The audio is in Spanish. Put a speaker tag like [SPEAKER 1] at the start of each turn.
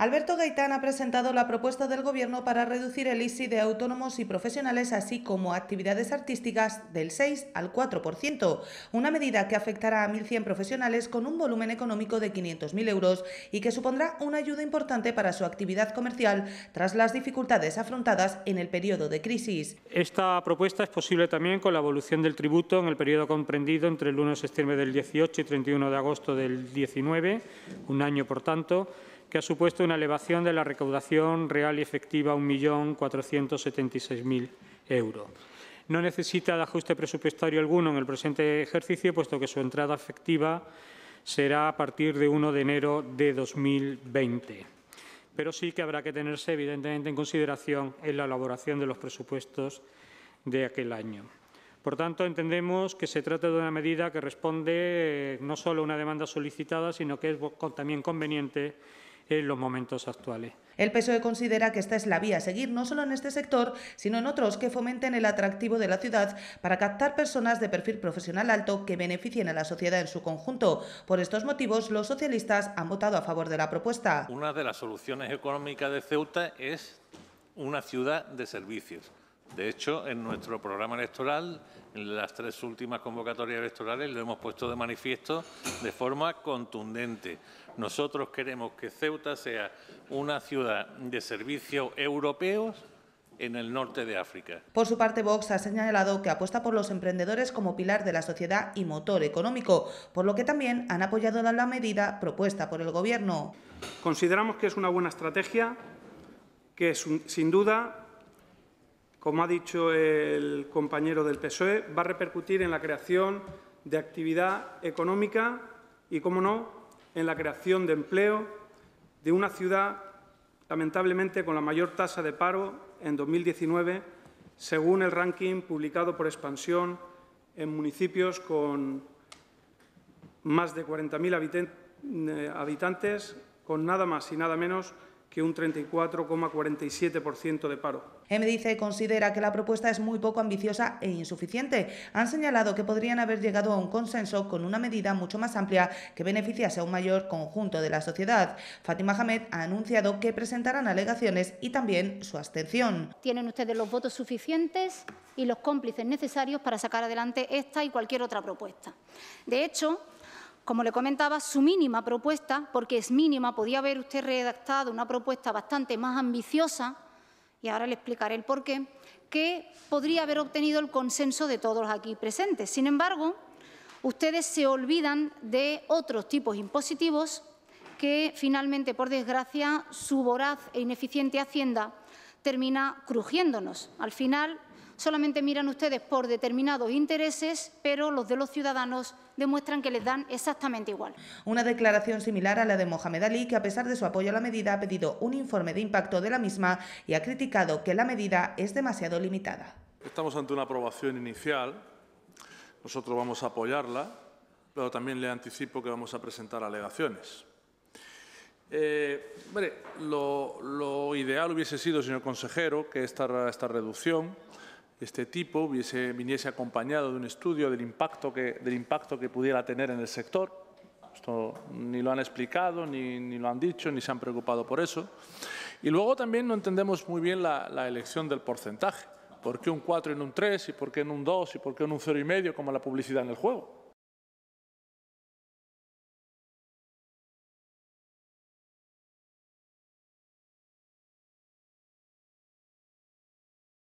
[SPEAKER 1] Alberto Gaitán ha presentado la propuesta del Gobierno para reducir el ISI de autónomos y profesionales, así como actividades artísticas, del 6 al 4%, una medida que afectará a 1.100 profesionales con un volumen económico de 500.000 euros y que supondrá una ayuda importante para su actividad comercial tras las dificultades afrontadas en el periodo de crisis.
[SPEAKER 2] Esta propuesta es posible también con la evolución del tributo en el periodo comprendido entre el 1 de septiembre del 18 y 31 de agosto del 19, un año por tanto que ha supuesto una elevación de la recaudación real y efectiva a 1.476.000 euros. No necesita de ajuste presupuestario alguno en el presente ejercicio, puesto que su entrada efectiva será a partir de 1 de enero de 2020. Pero sí que habrá que tenerse, evidentemente, en consideración en la elaboración de los presupuestos de aquel año. Por tanto, entendemos que se trata de una medida que responde eh, no solo a una demanda solicitada, sino que es también conveniente en los momentos actuales.
[SPEAKER 1] El PSOE considera que esta es la vía a seguir no solo en este sector, sino en otros que fomenten el atractivo de la ciudad para captar personas de perfil profesional alto que beneficien a la sociedad en su conjunto. Por estos motivos, los socialistas han votado a favor de la propuesta.
[SPEAKER 3] Una de las soluciones económicas de Ceuta es una ciudad de servicios. De hecho, en nuestro programa electoral, en las tres últimas convocatorias electorales, lo hemos puesto de manifiesto de forma contundente. Nosotros queremos que Ceuta sea una ciudad de servicios europeos en el norte de África.
[SPEAKER 1] Por su parte, Vox ha señalado que apuesta por los emprendedores como pilar de la sociedad y motor económico, por lo que también han apoyado la medida propuesta por el Gobierno.
[SPEAKER 4] Consideramos que es una buena estrategia, que es sin duda como ha dicho el compañero del PSOE, va a repercutir en la creación de actividad económica y, cómo no, en la creación de empleo de una ciudad, lamentablemente, con la mayor tasa de paro en 2019, según el ranking publicado por Expansión en municipios con más de 40.000 eh, habitantes, con nada más y nada menos que un 34,47% de paro.
[SPEAKER 1] dice considera que la propuesta es muy poco ambiciosa e insuficiente. Han señalado que podrían haber llegado a un consenso con una medida mucho más amplia que beneficiase a un mayor conjunto de la sociedad. Fatima Hamed ha anunciado que presentarán alegaciones y también su abstención.
[SPEAKER 5] Tienen ustedes los votos suficientes y los cómplices necesarios para sacar adelante esta y cualquier otra propuesta. De hecho, como le comentaba, su mínima propuesta, porque es mínima, podía haber usted redactado una propuesta bastante más ambiciosa, y ahora le explicaré el porqué, que podría haber obtenido el consenso de todos aquí presentes. Sin embargo, ustedes se olvidan de otros tipos impositivos que finalmente, por desgracia, su voraz e ineficiente Hacienda termina crujiéndonos. Al final, Solamente miran ustedes por determinados intereses, pero los de los ciudadanos demuestran que les dan exactamente igual.
[SPEAKER 1] Una declaración similar a la de Mohamed Ali, que a pesar de su apoyo a la medida ha pedido un informe de impacto de la misma y ha criticado que la medida es demasiado limitada.
[SPEAKER 3] Estamos ante una aprobación inicial, nosotros vamos a apoyarla, pero también le anticipo que vamos a presentar alegaciones. Eh, lo, ideal hubiese sido, señor consejero, que esta, esta reducción este tipo viniese acompañado de un estudio del impacto, que, del impacto que pudiera tener en el sector. Esto ni lo han explicado, ni, lo han dicho, ni se han preocupado por eso. Y luego también no entendemos muy bien la, elección del porcentaje. ¿Por qué un 4 en un 3? ¿Y por qué en un 2? ¿Y por qué en un 0,5 como la publicidad en
[SPEAKER 4] el juego?